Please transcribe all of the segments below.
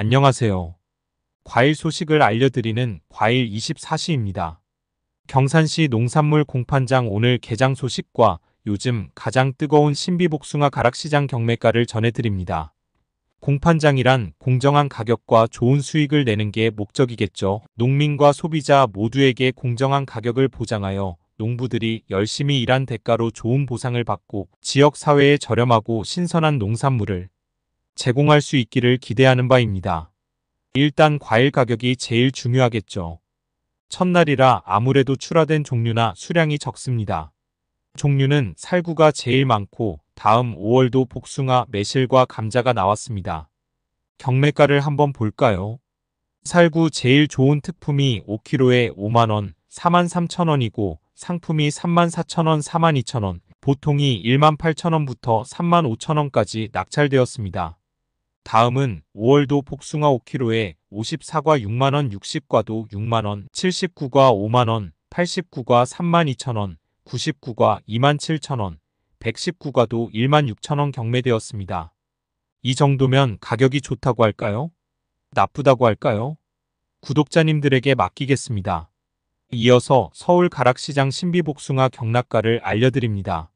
안녕하세요. 과일 소식을 알려드리는 과일 24시입니다. 경산시 농산물 공판장 오늘 개장 소식과 요즘 가장 뜨거운 신비복숭아 가락시장 경매가를 전해드립니다. 공판장이란 공정한 가격과 좋은 수익을 내는 게 목적이겠죠. 농민과 소비자 모두에게 공정한 가격을 보장하여 농부들이 열심히 일한 대가로 좋은 보상을 받고 지역사회에 저렴하고 신선한 농산물을 제공할 수 있기를 기대하는 바입니다. 일단 과일 가격이 제일 중요하겠죠. 첫날이라 아무래도 출하된 종류나 수량이 적습니다. 종류는 살구가 제일 많고 다음 5월도 복숭아, 매실과 감자가 나왔습니다. 경매가를 한번 볼까요? 살구 제일 좋은 특품이 5kg에 5만원, 43,000원이고 상품이 34,000원, 42,000원, 보통이 18,000원부터 35,000원까지 낙찰되었습니다. 다음은 5월도 복숭아 5kg에 54과 6만원, 60과도 6만원, 79과 5만원, 89과 32,000원, 99과 27,000원, 119과도 16,000원 경매되었습니다. 이 정도면 가격이 좋다고 할까요? 나쁘다고 할까요? 구독자님들에게 맡기겠습니다. 이어서 서울 가락시장 신비복숭아 경락가를 알려드립니다.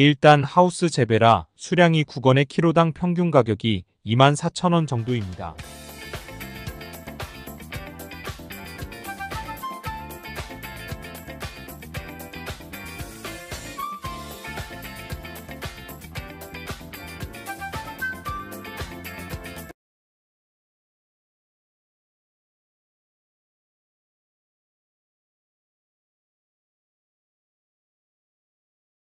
일단 하우스 재배라 수량이 9건의 키로당 평균 가격이 24,000원 정도입니다.